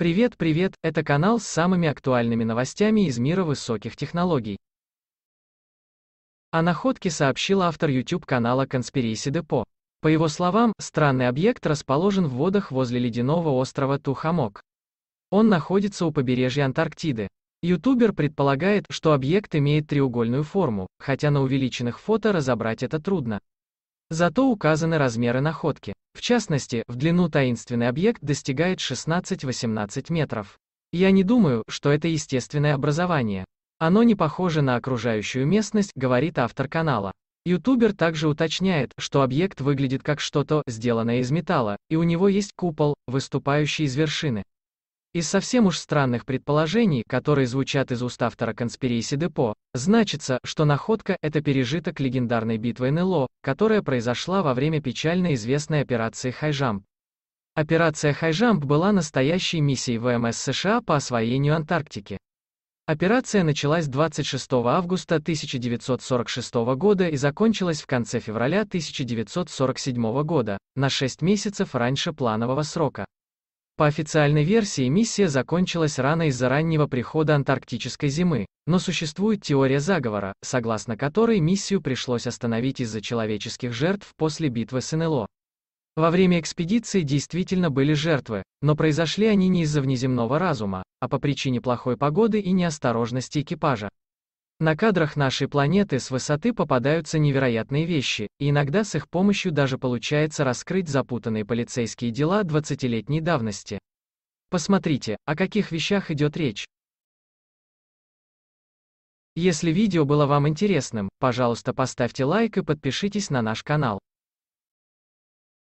Привет, привет, это канал с самыми актуальными новостями из мира высоких технологий. О находке сообщил автор YouTube-канала Conspiracy Depot. По его словам, странный объект расположен в водах возле ледяного острова Тухамок. Он находится у побережья Антарктиды. Ютубер предполагает, что объект имеет треугольную форму, хотя на увеличенных фото разобрать это трудно. Зато указаны размеры находки. В частности, в длину таинственный объект достигает 16-18 метров. Я не думаю, что это естественное образование. Оно не похоже на окружающую местность, говорит автор канала. Ютубер также уточняет, что объект выглядит как что-то, сделанное из металла, и у него есть купол, выступающий из вершины. Из совсем уж странных предположений, которые звучат из уст автора «Конспирейси Депо», значится, что находка — это пережиток легендарной битвы НЛО, которая произошла во время печально известной операции «Хайжамп». Операция «Хайжамп» была настоящей миссией ВМС США по освоению Антарктики. Операция началась 26 августа 1946 года и закончилась в конце февраля 1947 года, на 6 месяцев раньше планового срока. По официальной версии миссия закончилась рано из-за раннего прихода антарктической зимы, но существует теория заговора, согласно которой миссию пришлось остановить из-за человеческих жертв после битвы с НЛО. Во время экспедиции действительно были жертвы, но произошли они не из-за внеземного разума, а по причине плохой погоды и неосторожности экипажа. На кадрах нашей планеты с высоты попадаются невероятные вещи, и иногда с их помощью даже получается раскрыть запутанные полицейские дела 20-летней давности. Посмотрите, о каких вещах идет речь. Если видео было вам интересным, пожалуйста поставьте лайк и подпишитесь на наш канал.